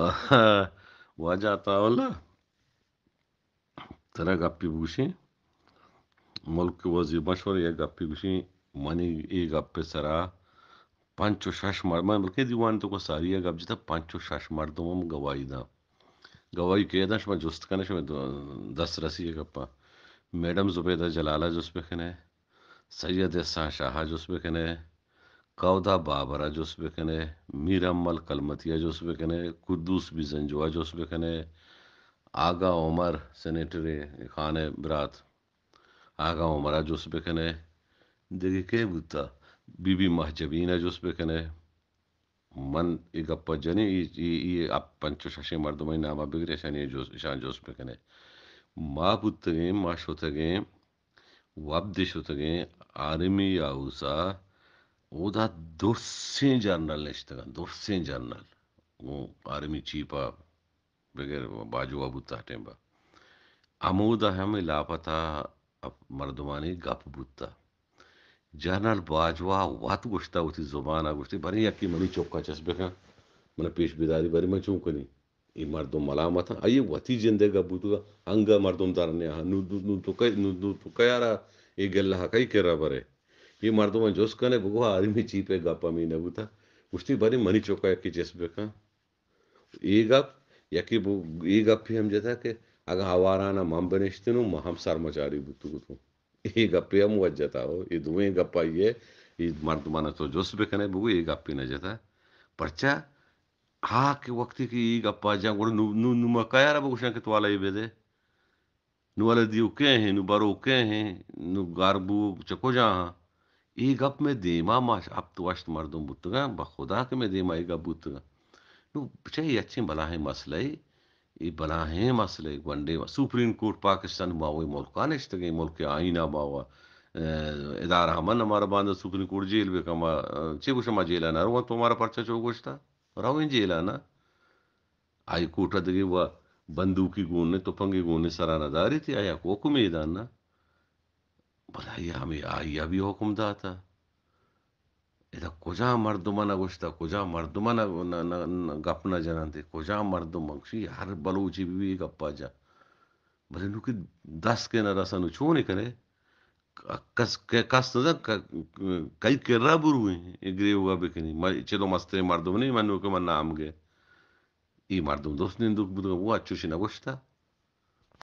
वजाता वाला तरह गप्पी बुशी मुल्क के वजी मशवर ये गप्पी बुशी मनी ये गप्पे सरा पंचो शश मर मैं बल्कि दीवान तो को सारी है गप जिता पंचो शश मर दो मम गवाही दा गवाही के दा शम जोस्त कने शम दस रसी है गप्पा मैडम जुबेदा जलाला पे कने सैयद एहसान शाह जोस्पे पे है कौदा बाबरा जो उस बेखने मीरम्मल कलमतिया जो उस बेखने कुदूस भी जंजुआ जो उस बेखने आगा उमर सेनेटर खान बरात आगा उमर जो उस बेखने देखे के बुता बीबी महजबीना जो उस बेखने मन ये गप्पा जने ये ये ये आप पंचो शशि मर्दों में नामा बिगड़े शनी जो शान जो उस बेखने माँ पुत्र गे माँ शोथ गे वाब्दिश होते गे आर्मी या उसा 오다 도스인 जनरल नेश्तगा 도스인 जनरल वो आर्मी चीपा बगैर बाजू अबू ताटेंबा आमोद हम लापता मर्दमानी गप बुत्ता जनरल बाजवा वात गोष्टा होती जुबाना गोष्टी बरी यक्की मनी चौका चस्बे का मन पेश बिदारी बरी मैं चूंकनी ई मर्दम मलामत अये वती जिंदे गबूतुगा अंग मर्दम तारने नु हाँ, नु तो कई नु तो कयारा ए गल्ला कई हाँ केरा बरे એ મારતોમાં જોશ કને ભગવા આદમી ચીપે ગાપામી નબુતા उष्टि बारे मनी चौका या कि जस्बे का एक आप या कि वो एक आप हम जता के अगर हवाराना माम बनेश्ते नो माम सार्मचारी बुतु कुतु एक आप या मुवज जता हो ये दुए एक आप ये ये मर्दमाना तो जस्बे कने बुगु एक आप भी न जता परचा हा के वक्त की एक आप जां गोड़ नु नु नु मकाया रब कुछ के तवाला बेदे दियो के हैं बारो के हैं नु गारबू चको این گپ من دیما ابتواشت مردم بودتگن با خدا که من دیما این گپ بودتگن నువ్వు చేయి వచ్చిన బలాహే మసలై ఈ బలాహే మసలై వన్డే సుప్రీంకోర్టు పాకిస్తాన్ మావో మొల్కాన్ ఇష్టగా ఈ మొల్కే ఆయినా మావ ఇదార అమన్ అమార బాంధ సుప్రీంకోర్టు జైలు బేకమ్మ చేకుషమ్మ జైలు అన్నారు వన్ తోమార పర్చ చౌగోష్ట రావు ఏం జైలానా ఆ కోర్టు దగ్గర బందూకి గూన్నె తుప్పంగి గూన్నె సరాన దారితి ఆయా కోకు మీద అన్నా भलाई हमें आइया भी हुक्मदाता इधर कुजा मर्दुमा गुश्ता कुजा मर्दुमा गप न जनते कुजा मर्दुम मंगशी हर बलूची भी गप्पा जा भले नुकी दस के न रसन छू नहीं करे कस के कस न कई के रब रुए ग्रे हुआ बिकनी मर चलो मस्ते मर्दुम नहीं मनु के मन नाम गए ई मर्दुम दोस्त निंदुक बुदगा वो अच्छुशी न